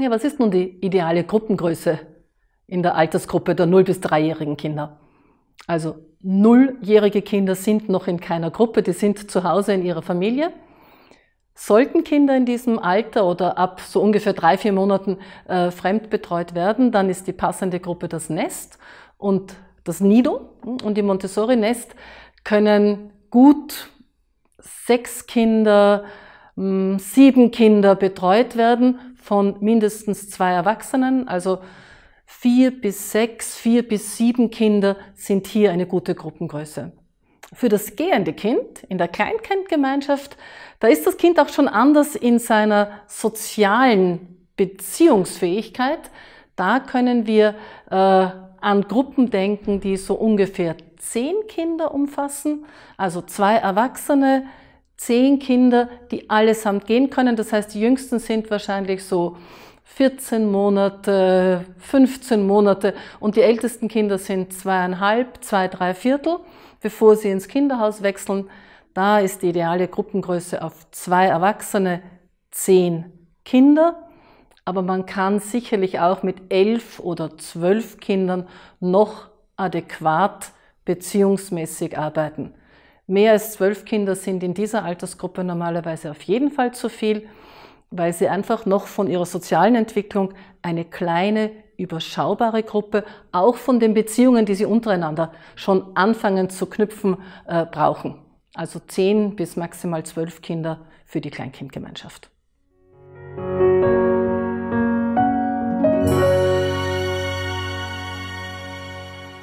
Ja, was ist nun die ideale Gruppengröße in der Altersgruppe der 0- bis 3-jährigen Kinder? Also nulljährige Kinder sind noch in keiner Gruppe, die sind zu Hause in ihrer Familie. Sollten Kinder in diesem Alter oder ab so ungefähr drei, vier Monaten äh, fremd betreut werden, dann ist die passende Gruppe das Nest und das Nido. Und im Montessori-Nest können gut sechs Kinder, hm, sieben Kinder betreut werden von mindestens zwei Erwachsenen, also vier bis sechs, vier bis sieben Kinder sind hier eine gute Gruppengröße. Für das gehende Kind in der Kleinkindgemeinschaft, da ist das Kind auch schon anders in seiner sozialen Beziehungsfähigkeit. Da können wir äh, an Gruppen denken, die so ungefähr zehn Kinder umfassen, also zwei Erwachsene, zehn Kinder, die allesamt gehen können. Das heißt, die jüngsten sind wahrscheinlich so 14 Monate, 15 Monate und die ältesten Kinder sind zweieinhalb, zwei, drei Viertel, bevor sie ins Kinderhaus wechseln. Da ist die ideale Gruppengröße auf zwei Erwachsene, zehn Kinder. Aber man kann sicherlich auch mit elf oder zwölf Kindern noch adäquat beziehungsmäßig arbeiten. Mehr als zwölf Kinder sind in dieser Altersgruppe normalerweise auf jeden Fall zu viel, weil sie einfach noch von ihrer sozialen Entwicklung eine kleine, überschaubare Gruppe, auch von den Beziehungen, die sie untereinander schon anfangen zu knüpfen, äh, brauchen. Also zehn bis maximal zwölf Kinder für die Kleinkindgemeinschaft.